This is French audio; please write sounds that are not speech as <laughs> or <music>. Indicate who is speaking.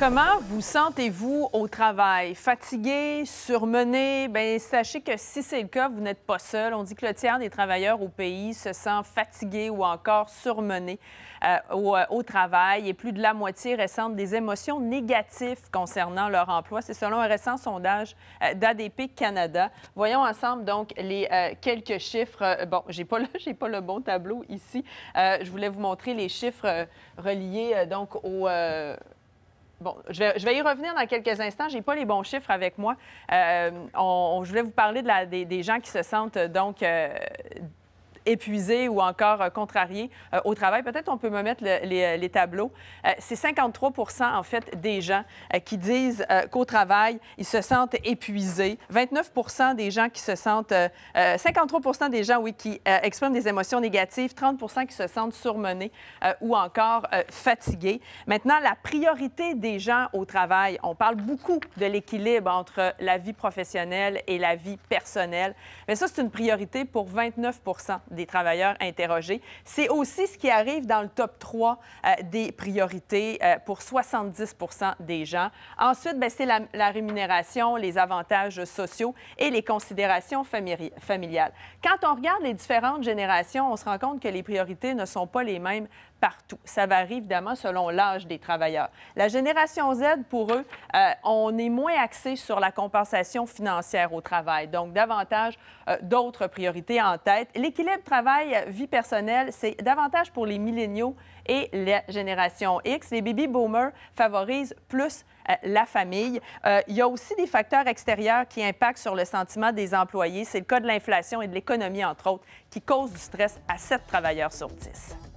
Speaker 1: Comment vous sentez-vous au travail? Fatigué, surmené? Bien, sachez que si c'est le cas, vous n'êtes pas seul. On dit que le tiers des travailleurs au pays se sent fatigué ou encore surmené euh, euh, au, travail et plus de la moitié ressentent des émotions négatives concernant leur emploi. C'est selon un récent sondage euh, d'ADP Canada. Voyons ensemble donc les quelques chiffres. Bon, j'ai pas, le, <laughs> pas le bon tableau ici. je voulais vous montrer les chiffres reliés donc au Bon, je vais, y revenir dans quelques instants. Je n'ai pas les bons chiffres avec moi. Euh, je voulais vous parler des, gens qui se sentent euh, donc euh, épuisés ou encore euh, contrariés euh, au travail. Peut-être on peut me mettre les, euh, les, tableaux. c'est 53 en fait des gens qui disent qu'au travail, ils se sentent épuisés. 29 des gens qui se sentent... 53 des gens, oui, qui expriment des émotions négatives, 30 qui se sentent surmenés ou encore fatigués. Maintenant, la priorité des gens au travail, on parle beaucoup de l'équilibre entre la vie professionnelle et la vie personnelle. Mais ça, c'est une priorité pour 29 des travailleurs interrogés. C'est aussi ce qui arrive dans le top 3 euh, des priorités euh, pour 70 des gens. Ensuite, ben, c'est la, rémunération, les avantages sociaux et les considérations familiales. Quand on regarde les différentes générations, on se rend compte que les priorités ne sont pas les mêmes partout. Ça varie évidemment selon l'âge des travailleurs. La génération Z, pour eux, euh, on est moins axé sur la compensation financière au travail, donc davantage euh, d'autres priorités en tête. L'équilibre travail-vie personnelle, c'est davantage pour les milléniaux et la génération X. Les baby boomers favorisent plus euh, la famille. il y a aussi des facteurs extérieurs qui impactent sur le sentiment des employés. C'est le cas de l'inflation et de l'économie, entre autres, qui causent du stress à 7 travailleurs sur 10.